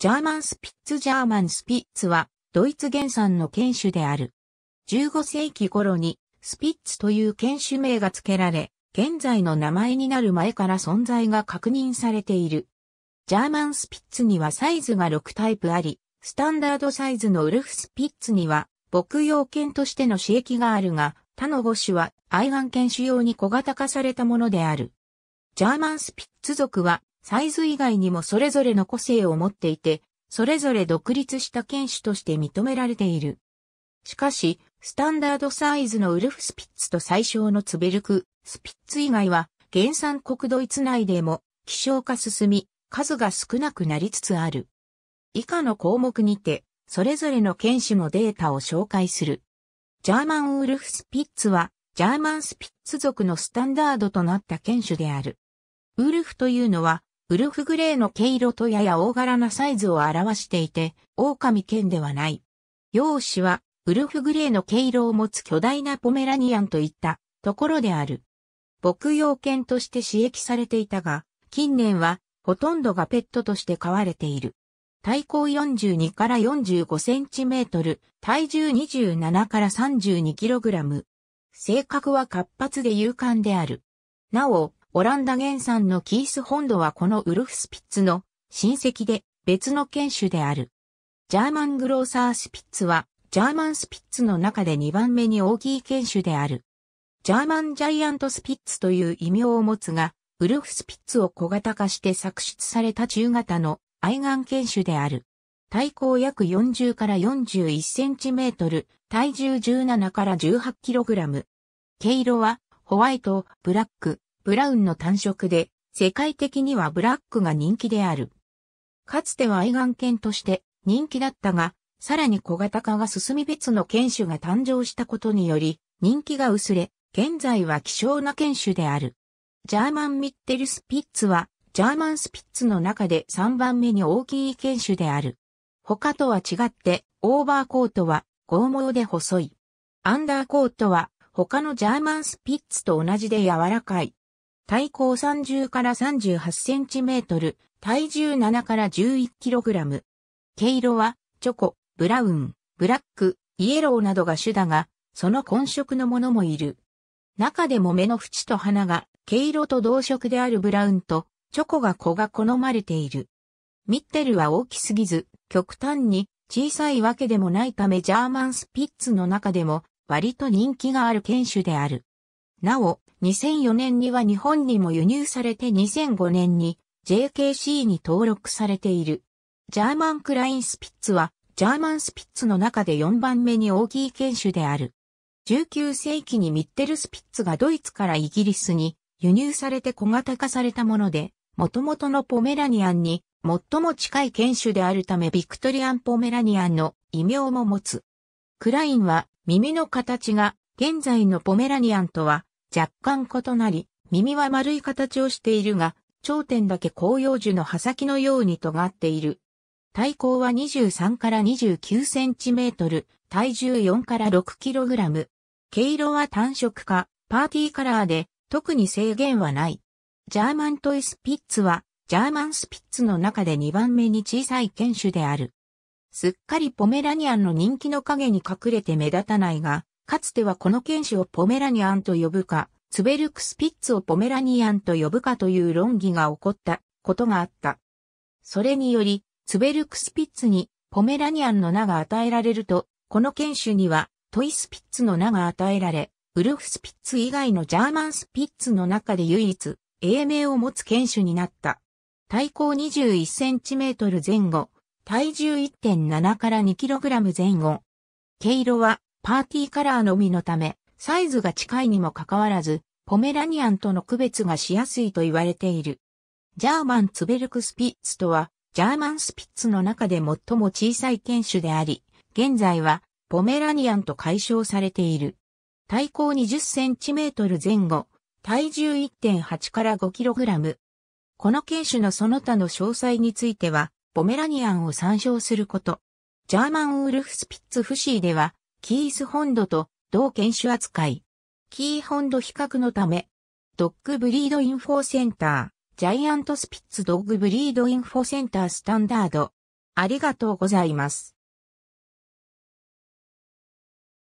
ジャーマンスピッツジャーマンスピッツは、ドイツ原産の犬種である。15世紀頃に、スピッツという犬種名が付けられ、現在の名前になる前から存在が確認されている。ジャーマンスピッツにはサイズが6タイプあり、スタンダードサイズのウルフスピッツには、牧羊犬としての刺激があるが、他の母種は愛玩犬種用に小型化されたものである。ジャーマンスピッツ族はサイズ以外にもそれぞれの個性を持っていて、それぞれ独立した犬種として認められている。しかし、スタンダードサイズのウルフスピッツと最小のツベルク、スピッツ以外は、原産国ドイツ内でも、希少化進み、数が少なくなりつつある。以下の項目にて、それぞれの犬種のデータを紹介する。ジャーマンウルフスピッツは、ジャーマンスピッツ族のスタンダードとなった犬種である。ウルフというのは、ウルフグレーの毛色とやや大柄なサイズを表していて、狼犬ではない。容姿は、ウルフグレーの毛色を持つ巨大なポメラニアンといったところである。牧羊犬として刺激されていたが、近年はほとんどがペットとして飼われている。体高42から45センチメートル、体重27から32キログラム。性格は活発で勇敢である。なお、オランダ原産のキースホンドはこのウルフスピッツの親戚で別の犬種である。ジャーマングローサースピッツはジャーマンスピッツの中で2番目に大きい犬種である。ジャーマンジャイアントスピッツという異名を持つが、ウルフスピッツを小型化して作出された中型の愛玩犬種である。体高約40から41センチメートル、体重17から18キログラム。毛色はホワイト、ブラック、ブラウンの単色で、世界的にはブラックが人気である。かつては愛玩犬として人気だったが、さらに小型化が進み別の犬種が誕生したことにより、人気が薄れ、現在は希少な犬種である。ジャーマンミッテルスピッツは、ジャーマンスピッツの中で3番目に大きい犬種である。他とは違って、オーバーコートは、剛毛で細い。アンダーコートは、他のジャーマンスピッツと同じで柔らかい。体高30から38センチメートル、体重7から11キログラム。毛色は、チョコ、ブラウン、ブラック、イエローなどが主だが、その混色のものもいる。中でも目の縁と鼻が、毛色と同色であるブラウンと、チョコが子が好まれている。ミッテルは大きすぎず、極端に小さいわけでもないためジャーマンスピッツの中でも割と人気がある犬種である。なお、2004年には日本にも輸入されて2005年に JKC に登録されている。ジャーマンクラインスピッツはジャーマンスピッツの中で4番目に大きい犬種である。19世紀にミッテルスピッツがドイツからイギリスに輸入されて小型化されたもので、元々のポメラニアンに最も近い犬種であるためビクトリアンポメラニアンの異名も持つ。クラインは耳の形が現在のポメラニアンとは若干異なり、耳は丸い形をしているが、頂点だけ紅葉樹の葉先のように尖っている。体高は23から29センチメートル、体重4から6キログラム。毛色は単色か、パーティーカラーで、特に制限はない。ジャーマントイスピッツは、ジャーマンスピッツの中で2番目に小さい犬種である。すっかりポメラニアンの人気の影に隠れて目立たないが、かつてはこの犬種をポメラニアンと呼ぶか、ツベルクスピッツをポメラニアンと呼ぶかという論議が起こったことがあった。それにより、ツベルクスピッツにポメラニアンの名が与えられると、この犬種にはトイスピッツの名が与えられ、ウルフスピッツ以外のジャーマンスピッツの中で唯一、英名を持つ犬種になった。体高2 1トル前後、体重1.7から 2kg 前後。毛色はパーティーカラーのみのため、サイズが近いにもかかわらず、ポメラニアンとの区別がしやすいと言われている。ジャーマンツベルクスピッツとは、ジャーマンスピッツの中で最も小さい犬種であり、現在はポメラニアンと解消されている。体高20センチメートル前後、体重1.8から5キログラム。この犬種のその他の詳細については、ポメラニアンを参照すること。ジャーマンウールフスピッツフシーでは、キースホンドと同犬種扱い。キーホンド比較のため、ドッグブリードインフォーセンター、ジャイアントスピッツドッグブリードインフォーセンタースタンダード。ありがとうございます。